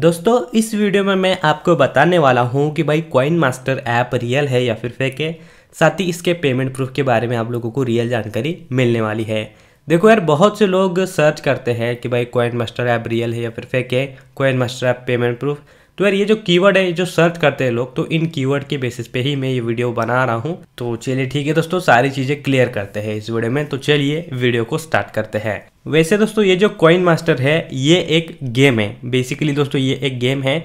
दोस्तों इस वीडियो में मैं आपको बताने वाला हूँ कि भाई कॉइन मास्टर ऐप रियल है या फिर फेक है साथ ही इसके पेमेंट प्रूफ के बारे में आप लोगों को रियल जानकारी मिलने वाली है देखो यार बहुत से लोग सर्च करते हैं कि भाई कॉइन मास्टर ऐप रियल है या फिर फेक है Coin Master app payment proof तो यार ये जो कीवर्ड है जो सर्च करते हैं लोग तो इन कीवर्ड के बेसिस पे ही मैं ये वीडियो बना रहा हूँ तो चलिए ठीक है दोस्तों सारी चीज़ें क्लियर करते हैं इस वीडियो में तो चलिए वीडियो को स्टार्ट करते हैं वैसे दोस्तों ये जो कॉइन मास्टर है ये एक गेम है बेसिकली दोस्तों ये एक गेम है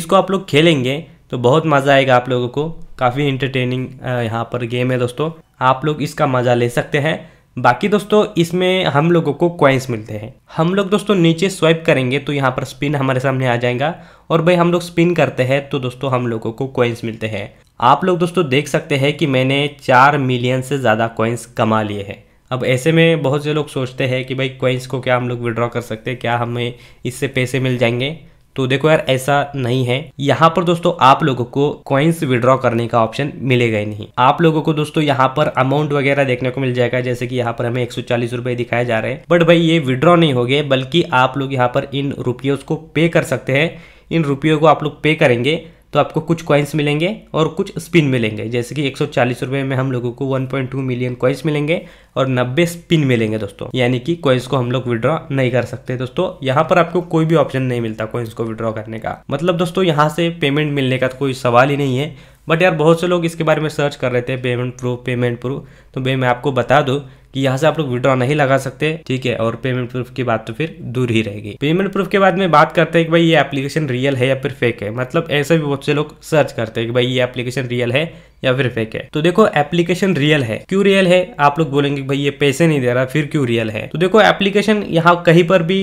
इसको आप लोग खेलेंगे तो बहुत मज़ा आएगा आप लोगों को काफ़ी इंटरटेनिंग यहाँ पर गेम है दोस्तों आप लोग इसका मज़ा ले सकते हैं बाकी दोस्तों इसमें हम लोगों को कॉइन्स मिलते हैं हम लोग दोस्तों नीचे स्वाइप करेंगे तो यहाँ पर स्पिन हमारे सामने आ जाएगा और भाई हम लोग स्पिन करते हैं तो दोस्तों हम लोगों को कॉइन्स मिलते हैं आप लोग दोस्तों देख सकते हैं कि मैंने चार मिलियन से ज़्यादा कॉइंस कमा लिए हैं अब ऐसे में बहुत से लोग सोचते हैं कि भाई क्वाइंस को क्या हम लोग विड्रॉ कर सकते हैं क्या हमें इससे पैसे मिल जाएंगे तो देखो यार ऐसा नहीं है यहाँ पर दोस्तों आप लोगों को कॉइन्स विड्रॉ करने का ऑप्शन मिलेगा ही नहीं आप लोगों को दोस्तों यहाँ पर अमाउंट वगैरह देखने को मिल जाएगा जैसे कि यहाँ पर हमें एक सौ चालीस रुपए दिखाए जा रहे हैं बट भाई ये विड्रॉ नहीं हो गए बल्कि आप लोग यहाँ पर इन रुपयों को पे कर सकते हैं इन रुपयों को आप लोग पे करेंगे तो आपको कुछ कॉइन्स मिलेंगे और कुछ स्पिन मिलेंगे जैसे कि एक सौ में हम लोगों को 1.2 मिलियन कॉइन्स मिलेंगे और 90 स्पिन मिलेंगे दोस्तों यानी कि कॉइन्स को हम लोग विड्रॉ नहीं कर सकते दोस्तों यहाँ पर आपको कोई भी ऑप्शन नहीं मिलता कॉइन्स को विड्रॉ करने का मतलब दोस्तों यहाँ से पेमेंट मिलने का कोई सवाल ही नहीं है बट यार बहुत से लोग इसके बारे में सर्च कर रहे थे पेमेंट प्रूफ पेमेंट प्रूफ तो भाई मैं आपको बता दूँ कि यहाँ से आप लोग विड्रॉ नहीं लगा सकते ठीक है और पेमेंट प्रूफ की बात तो फिर दूर ही रहेगी पेमेंट प्रूफ के बाद में बात करते हैं कि भाई ये एप्लीकेशन रियल है या फिर फेक है मतलब ऐसे भी बहुत से लोग सर्च करते हैं कि भाई ये एप्लीकेशन रियल है या फिर फेक है तो देखो एप्लीकेशन रियल है क्यों रियल है आप लोग बोलेंगे भाई ये पैसे नहीं दे रहा फिर क्यों रियल है तो देखो एप्लीकेशन यहाँ कहीं पर भी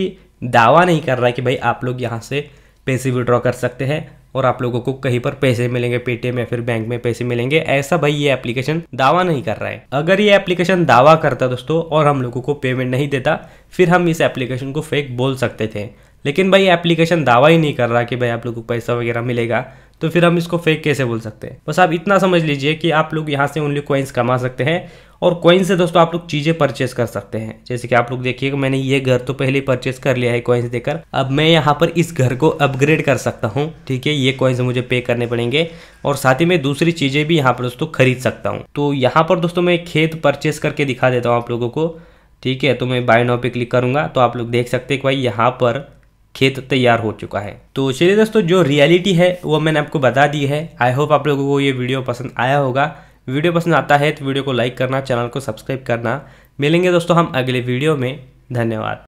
दावा नहीं कर रहा है कि भाई आप लोग यहाँ से पैसे विड्रॉ कर सकते हैं और आप लोगों को कहीं पर पैसे मिलेंगे पेटीएम या फिर बैंक में पैसे मिलेंगे ऐसा भाई ये एप्लीकेशन दावा नहीं कर रहा है अगर ये एप्लीकेशन दावा करता दोस्तों और हम लोगों को पेमेंट नहीं देता फिर हम इस एप्लीकेशन को फेक बोल सकते थे लेकिन भाई एप्लीकेशन दावा ही नहीं कर रहा कि भाई आप लोगों को पैसा वगैरह मिलेगा तो फिर हम इसको फेक कैसे बोल सकते हैं बस आप इतना समझ लीजिए कि आप लोग यहाँ से ओनली कॉइन्स कमा सकते हैं और कॉइन से दोस्तों आप लोग चीज़ें परचेस कर सकते हैं जैसे कि आप लोग देखिए मैंने ये घर तो पहले परचेस कर लिया है कॉइन्स देकर अब मैं यहाँ पर इस घर को अपग्रेड कर सकता हूँ ठीक है ये कॉइन्स मुझे पे करने पड़ेंगे और साथ ही मैं दूसरी चीज़ें भी यहाँ पर दोस्तों खरीद सकता हूँ तो यहाँ पर दोस्तों मैं खेत परचेस करके दिखा देता हूँ आप लोगों को ठीक है तो मैं बाय पे क्लिक करूँगा तो आप लोग देख सकते हैं कि भाई यहाँ पर खेत तैयार हो चुका है तो चलिए दोस्तों जो रियलिटी है वो मैंने आपको बता दी है आई होप आप लोगों को ये वीडियो पसंद आया होगा वीडियो पसंद आता है तो वीडियो को लाइक करना चैनल को सब्सक्राइब करना मिलेंगे दोस्तों हम अगले वीडियो में धन्यवाद